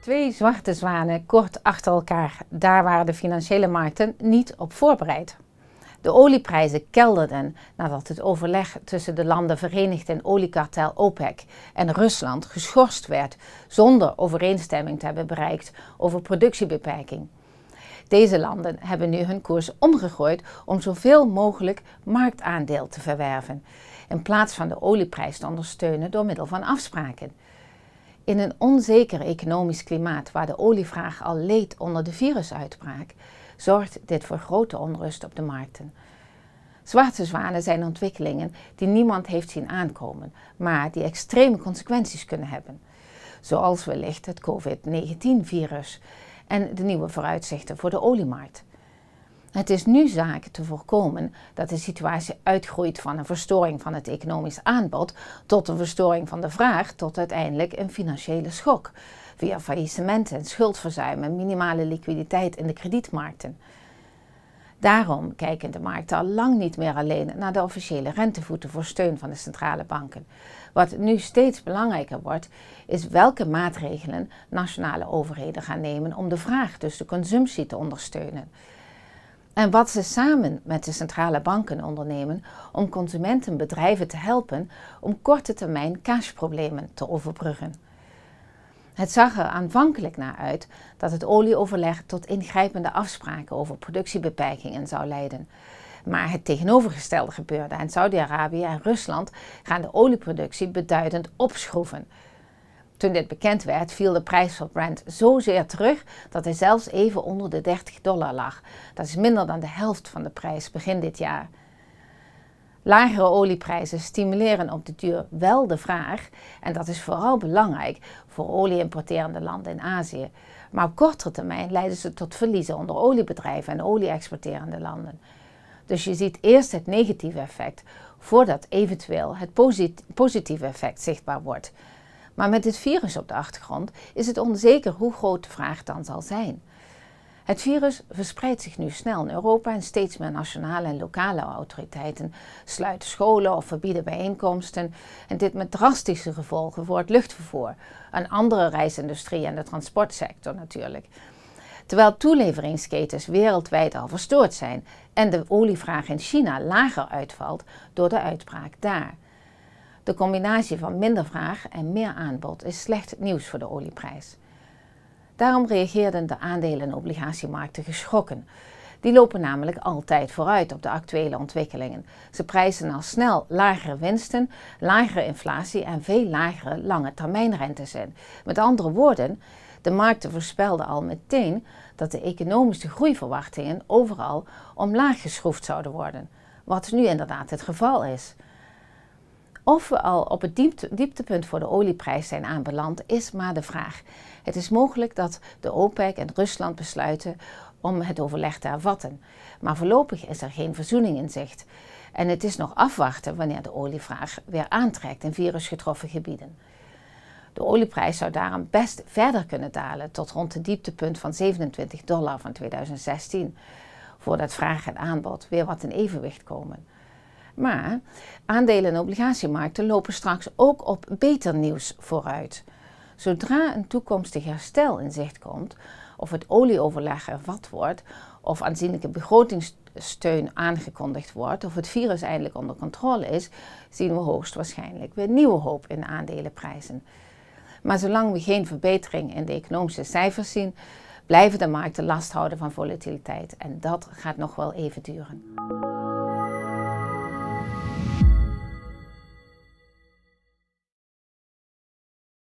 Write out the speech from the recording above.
Twee zwarte zwanen kort achter elkaar, daar waren de financiële markten niet op voorbereid. De olieprijzen kelderden nadat het overleg tussen de landen verenigd en oliekartel OPEC en Rusland geschorst werd zonder overeenstemming te hebben bereikt over productiebeperking. Deze landen hebben nu hun koers omgegooid om zoveel mogelijk marktaandeel te verwerven in plaats van de olieprijs te ondersteunen door middel van afspraken. In een onzeker economisch klimaat waar de olievraag al leed onder de virusuitbraak, zorgt dit voor grote onrust op de markten. Zwarte zwanen zijn ontwikkelingen die niemand heeft zien aankomen, maar die extreme consequenties kunnen hebben. Zoals wellicht het COVID-19-virus en de nieuwe vooruitzichten voor de oliemarkt. Het is nu zaak te voorkomen dat de situatie uitgroeit van een verstoring van het economisch aanbod tot een verstoring van de vraag tot uiteindelijk een financiële schok via faillissementen en schuldverzuim en minimale liquiditeit in de kredietmarkten. Daarom kijken de markten al lang niet meer alleen naar de officiële rentevoeten voor steun van de centrale banken. Wat nu steeds belangrijker wordt, is welke maatregelen nationale overheden gaan nemen om de vraag, dus de consumptie, te ondersteunen. En wat ze samen met de centrale banken ondernemen om consumentenbedrijven te helpen om korte termijn cashproblemen te overbruggen. Het zag er aanvankelijk naar uit dat het olieoverleg tot ingrijpende afspraken over productiebeperkingen zou leiden. Maar het tegenovergestelde gebeurde en Saudi-Arabië en Rusland gaan de olieproductie beduidend opschroeven. Toen dit bekend werd, viel de prijs van Brent zozeer terug dat hij zelfs even onder de 30 dollar lag. Dat is minder dan de helft van de prijs begin dit jaar. Lagere olieprijzen stimuleren op de duur wel de vraag, en dat is vooral belangrijk voor olie-importerende landen in Azië. Maar op kortere termijn leiden ze tot verliezen onder oliebedrijven en olie-exporterende landen. Dus je ziet eerst het negatieve effect voordat eventueel het positieve effect zichtbaar wordt. Maar met dit virus op de achtergrond is het onzeker hoe groot de vraag dan zal zijn. Het virus verspreidt zich nu snel in Europa en steeds meer nationale en lokale autoriteiten sluiten scholen of verbieden bijeenkomsten. En dit met drastische gevolgen voor het luchtvervoer, een andere reisindustrie en de transportsector natuurlijk. Terwijl toeleveringsketens wereldwijd al verstoord zijn en de olievraag in China lager uitvalt door de uitbraak daar. De combinatie van minder vraag en meer aanbod is slecht nieuws voor de olieprijs. Daarom reageerden de aandelen- en obligatiemarkten geschrokken. Die lopen namelijk altijd vooruit op de actuele ontwikkelingen. Ze prijzen al snel lagere winsten, lagere inflatie en veel lagere lange termijnrentes in. Met andere woorden, de markten voorspelden al meteen dat de economische groeiverwachtingen overal omlaag geschroefd zouden worden. Wat nu inderdaad het geval is. Of we al op het dieptepunt voor de olieprijs zijn aanbeland, is maar de vraag. Het is mogelijk dat de OPEC en Rusland besluiten om het overleg te hervatten. Maar voorlopig is er geen verzoening in zicht. En het is nog afwachten wanneer de olievraag weer aantrekt in virusgetroffen gebieden. De olieprijs zou daarom best verder kunnen dalen tot rond het dieptepunt van 27 dollar van 2016, voordat vraag en aanbod weer wat in evenwicht komen. Maar aandelen- en obligatiemarkten lopen straks ook op beter nieuws vooruit. Zodra een toekomstig herstel in zicht komt, of het olieoverleg ervat wordt, of aanzienlijke begrotingssteun aangekondigd wordt, of het virus eindelijk onder controle is, zien we hoogstwaarschijnlijk weer nieuwe hoop in aandelenprijzen. Maar zolang we geen verbetering in de economische cijfers zien, blijven de markten last houden van volatiliteit. En dat gaat nog wel even duren.